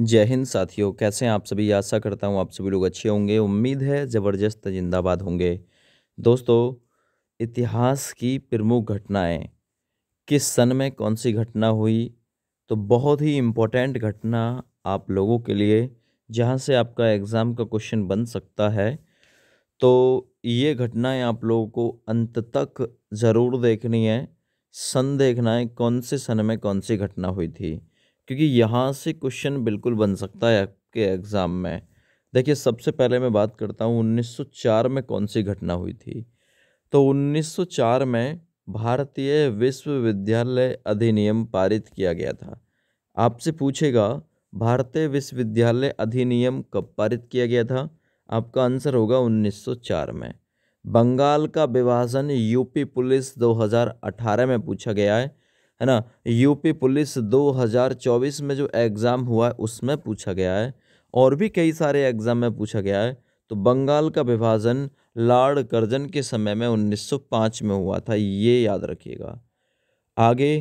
जय हिंद साथियों कैसे हैं आप सभी आशा करता हूं आप सभी लोग अच्छे होंगे उम्मीद है ज़बरदस्त जिंदाबाद होंगे दोस्तों इतिहास की प्रमुख घटनाएं किस सन में कौन सी घटना हुई तो बहुत ही इम्पोर्टेंट घटना आप लोगों के लिए जहां से आपका एग्ज़ाम का क्वेश्चन बन सकता है तो ये घटनाएं आप लोगों को अंत तक ज़रूर देखनी है सन देखना है कौन से सन में कौन सी घटना हुई थी क्योंकि यहाँ से क्वेश्चन बिल्कुल बन सकता है आपके एग्ज़ाम में देखिए सबसे पहले मैं बात करता हूँ 1904 में कौन सी घटना हुई थी तो 1904 में भारतीय विश्वविद्यालय अधिनियम पारित किया गया था आपसे पूछेगा भारतीय विश्वविद्यालय अधिनियम कब पारित किया गया था आपका आंसर होगा 1904 में बंगाल का विभाजन यूपी पुलिस 2018 में पूछा गया है है ना यूपी पुलिस 2024 में जो एग्ज़ाम हुआ है उसमें पूछा गया है और भी कई सारे एग्ज़ाम में पूछा गया है तो बंगाल का विभाजन लार्ड कर्जन के समय में 1905 में हुआ था ये याद रखिएगा आगे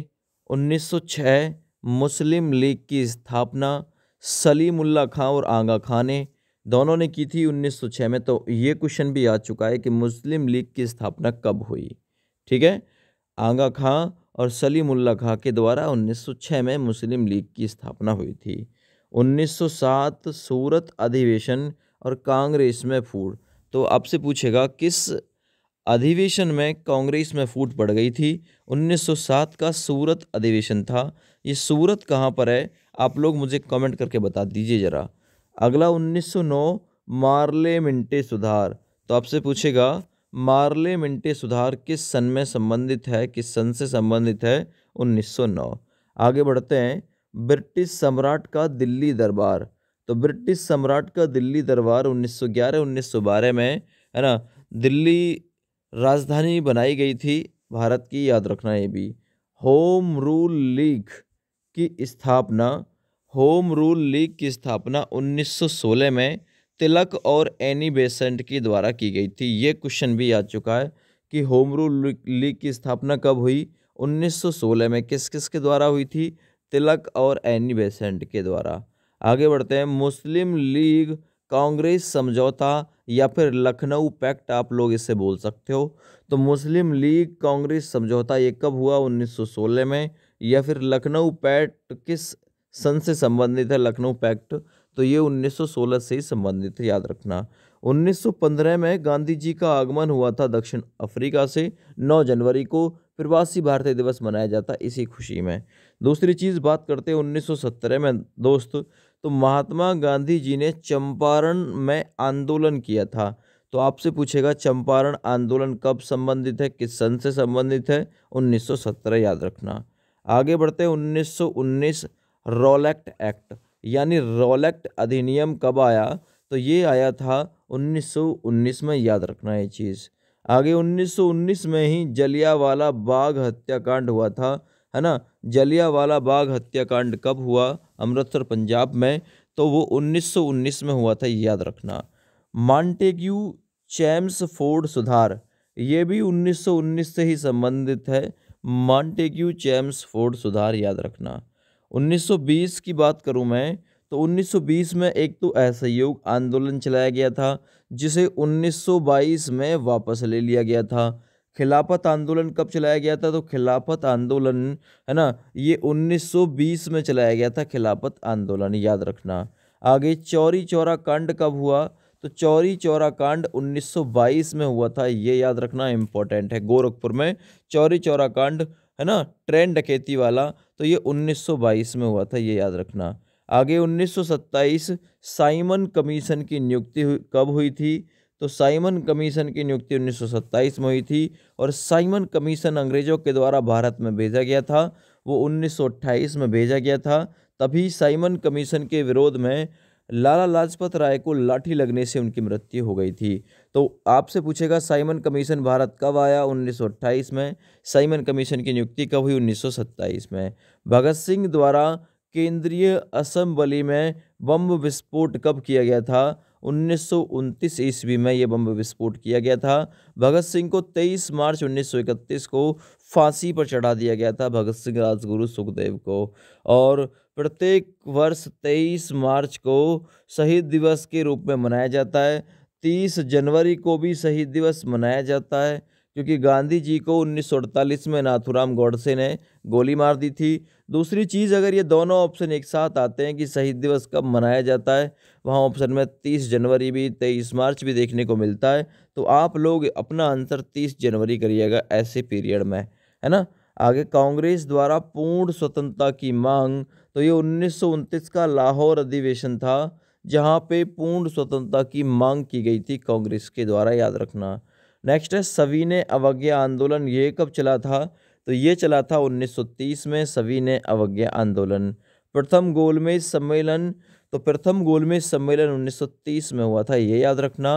1906 मुस्लिम लीग की स्थापना सलीमुल्ला खां और आगा खां ने दोनों ने की थी 1906 में तो ये क्वेश्चन भी आ चुका है कि मुस्लिम लीग की स्थापना कब हुई ठीक है आगा खां और सलीम उल्ला खां के द्वारा 1906 में मुस्लिम लीग की स्थापना हुई थी 1907 सूरत अधिवेशन और कांग्रेस में फूट तो आपसे पूछेगा किस अधिवेशन में कांग्रेस में फूट पड़ गई थी 1907 का सूरत अधिवेशन था ये सूरत कहाँ पर है आप लोग मुझे कमेंट करके बता दीजिए ज़रा अगला 1909 मार्लेमेंटे सुधार तो आपसे पूछेगा मिंटे सुधार किस सन में संबंधित है किस सन से संबंधित है 1909 आगे बढ़ते हैं ब्रिटिश सम्राट का दिल्ली दरबार तो ब्रिटिश सम्राट का दिल्ली दरबार 1911-1912 में है ना दिल्ली राजधानी बनाई गई थी भारत की याद रखना ये भी होम रूल लीग की स्थापना होम रूल लीग की स्थापना 1916 में तिलक और एनी बेसेंट के द्वारा की गई थी ये क्वेश्चन भी आ चुका है कि होम रूल लीग की स्थापना कब हुई 1916 में किस किस के द्वारा हुई थी तिलक और एनी बेसेंट के द्वारा आगे बढ़ते हैं मुस्लिम लीग कांग्रेस समझौता या फिर लखनऊ पैक्ट आप लोग इसे बोल सकते हो तो मुस्लिम लीग कांग्रेस समझौता ये कब हुआ 1916 में या फिर लखनऊ पैक्ट किस सन से संबंधित है लखनऊ पैक्ट तो ये 1916 से ही संबंधित याद रखना 1915 में गांधी जी का आगमन हुआ था दक्षिण अफ्रीका से 9 जनवरी को प्रवासी भारतीय दिवस मनाया जाता इसी खुशी में दूसरी चीज़ बात करते हैं 1917 में दोस्त तो महात्मा गांधी जी ने चंपारण में आंदोलन किया था तो आपसे पूछेगा चंपारण आंदोलन कब संबंधित है किस सन से संबंधित है 1917 याद रखना आगे बढ़ते हैं 1919 रॉल एक्ट एक्ट यानी रोलेक्ट अधिनियम कब आया तो ये आया था 1919 में याद रखना ये चीज़ आगे 1919 में ही जलियावाला बाग हत्याकांड हुआ था है ना जलियावाला बाग हत्याकांड कब हुआ अमृतसर पंजाब में तो वो 1919 में हुआ था याद रखना मॉन्टेग्यू चैम्स फोर्ड सुधार ये भी 1919 से ही संबंधित है मॉन्टेग्यू चैम्स फोर्ड सुधार याद रखना 1920 की बात करूँ मैं तो 1920 में एक तो असहयोग आंदोलन चलाया गया था जिसे 1922 में वापस ले लिया गया था खिलाफत आंदोलन कब चलाया गया था तो खिलाफत आंदोलन है ना ये 1920 में चलाया गया था खिलाफत आंदोलन याद रखना आगे चौरी चौरा कांड कब हुआ तो चौरी चौरा कांड 1922 में हुआ था ये याद रखना इम्पोर्टेंट है गोरखपुर में चौरी चौरा कांड है ना ट्रेन डकैती वाला तो ये 1922 में हुआ था ये याद रखना आगे 1927 साइमन कमीशन की नियुक्ति कब हुई थी तो साइमन कमीशन की नियुक्ति 1927 में हुई थी और साइमन कमीशन अंग्रेज़ों के द्वारा भारत में भेजा गया था वो 1928 में भेजा गया था तभी साइमन कमीशन के विरोध में लाला लाजपत राय को लाठी लगने से उनकी मृत्यु हो गई थी तो आपसे पूछेगा साइमन कमीशन भारत कब आया 1928 में साइमन कमीशन की नियुक्ति कब हुई 1927 में भगत सिंह द्वारा केंद्रीय असम्बली में बम विस्फोट कब किया गया था उन्नीस ईस्वी में यह बम विस्फोट किया गया था भगत सिंह को 23 मार्च 1931 को फांसी पर चढ़ा दिया गया था भगत सिंह राजगुरु सुखदेव को और प्रत्येक वर्ष 23 मार्च को शहीद दिवस के रूप में मनाया जाता है 30 जनवरी को भी शहीद दिवस मनाया जाता है क्योंकि गांधी जी को अड़तालीस में नाथुराम गौड़से ने गोली मार दी थी दूसरी चीज़ अगर ये दोनों ऑप्शन एक साथ आते हैं कि शहीद दिवस कब मनाया जाता है वहाँ ऑप्शन में 30 जनवरी भी 23 मार्च भी देखने को मिलता है तो आप लोग अपना आंसर 30 जनवरी करिएगा ऐसे पीरियड में है ना आगे कांग्रेस द्वारा पूर्ण स्वतंत्रता की मांग तो ये उन्नीस का लाहौर अधिवेशन था जहाँ पे पूर्ण स्वतंत्रता की मांग की गई थी कांग्रेस के द्वारा याद रखना नेक्स्ट है सभी ने अवज्ञा आंदोलन ये कब चला था तो ये चला था 1930 में सभी ने अवज्ञा आंदोलन प्रथम गोलमेज सम्मेलन तो प्रथम गोलमेज सम्मेलन 1930 में हुआ था ये याद रखना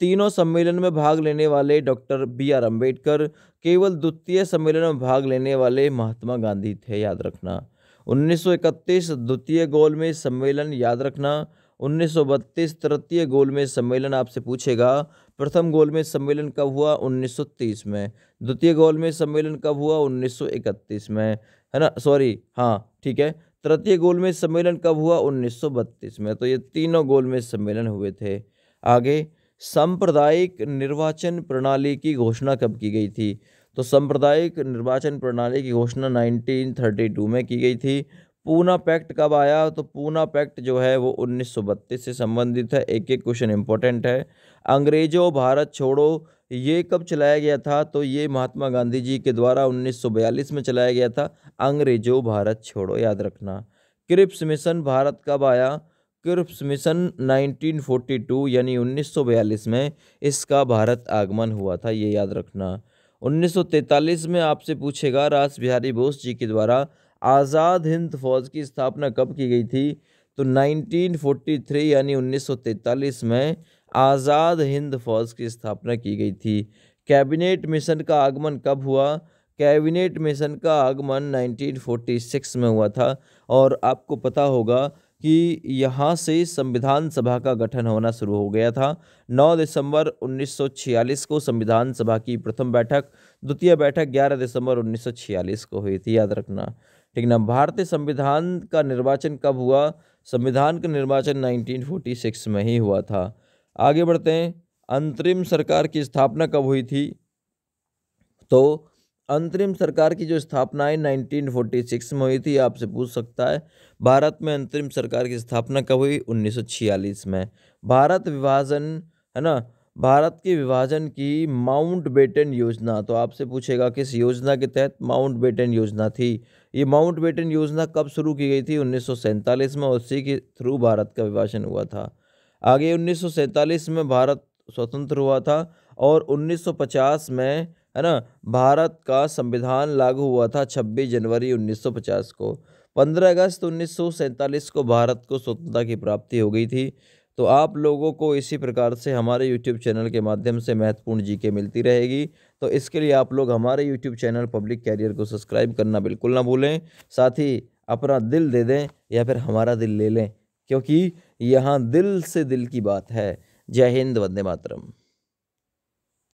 तीनों सम्मेलन में भाग लेने वाले डॉक्टर बी आर अम्बेडकर केवल द्वितीय सम्मेलन में भाग लेने वाले महात्मा गांधी थे याद रखना 1931 द्वितीय गोलमेज सम्मेलन याद रखना उन्नीस सौ बत्तीस तृतीय गोलमेज सम्मेलन आपसे पूछेगा प्रथम गोलमेज सम्मेलन कब हुआ 1930 में द्वितीय गोलमेज सम्मेलन कब हुआ 1931 में है ना सॉरी हाँ ठीक है तृतीय गोलमेज सम्मेलन कब हुआ 1932 में तो ये तीनों गोलमेज सम्मेलन हुए थे आगे सांप्रदायिक निर्वाचन प्रणाली की घोषणा कब की गई थी तो सांप्रदायिक निर्वाचन प्रणाली की घोषणा 1932 में की गई थी पूना पैक्ट कब आया तो पूना पैक्ट जो है वो 1932 से संबंधित है एक एक क्वेश्चन इंपॉर्टेंट है अंग्रेजों भारत छोड़ो ये कब चलाया गया था तो ये महात्मा गांधी जी के द्वारा 1942 में चलाया गया था अंग्रेजों भारत छोड़ो याद रखना क्रिप्स मिशन भारत कब आया क्रिप्स मिशन 1942 यानी 1942 में इसका भारत आगमन हुआ था ये याद रखना 1943 में आपसे पूछेगा रास बिहारी बोस जी के द्वारा आज़ाद हिंद फौज की स्थापना कब की गई थी तो 1943 यानी 1943 में आज़ाद हिंद फौज की स्थापना की गई थी कैबिनेट मिशन का आगमन कब हुआ कैबिनेट मिशन का आगमन 1946 में हुआ था और आपको पता होगा कि यहाँ से संविधान सभा का गठन होना शुरू हो गया था 9 दिसंबर 1946 को संविधान सभा की प्रथम बैठक द्वितीय बैठक 11 दिसंबर 1946 को हुई थी याद रखना ठीक ना भारतीय संविधान का निर्वाचन कब हुआ संविधान का निर्वाचन 1946 में ही हुआ था आगे बढ़ते हैं अंतरिम सरकार की स्थापना कब हुई थी तो अंतरिम सरकार की जो स्थापना है 1946 में हुई थी आपसे पूछ सकता है भारत में अंतरिम सरकार की स्थापना कब हुई 1946 में भारत विभाजन है ना भारत के विभाजन की माउंट बेटन योजना तो आपसे पूछेगा किस योजना के तहत माउंट बेटन योजना थी ये माउंट बेटन योजना कब शुरू की गई थी उन्नीस में उसी के थ्रू भारत का विभाजन हुआ था आगे उन्नीस में भारत स्वतंत्र हुआ था और 1950 में है ना भारत का संविधान लागू हुआ था 26 जनवरी 1950 को 15 अगस्त उन्नीस को भारत को स्वतंत्रता की प्राप्ति हो गई थी तो आप लोगों को इसी प्रकार से हमारे यूट्यूब चैनल के माध्यम से महत्वपूर्ण जी के मिलती रहेगी तो इसके लिए आप लोग हमारे यूट्यूब चैनल पब्लिक कैरियर को सब्सक्राइब करना बिल्कुल ना भूलें साथ ही अपना दिल दे दें या फिर हमारा दिल ले लें क्योंकि यहाँ दिल से दिल की बात है जय हिंद वंदे मातरम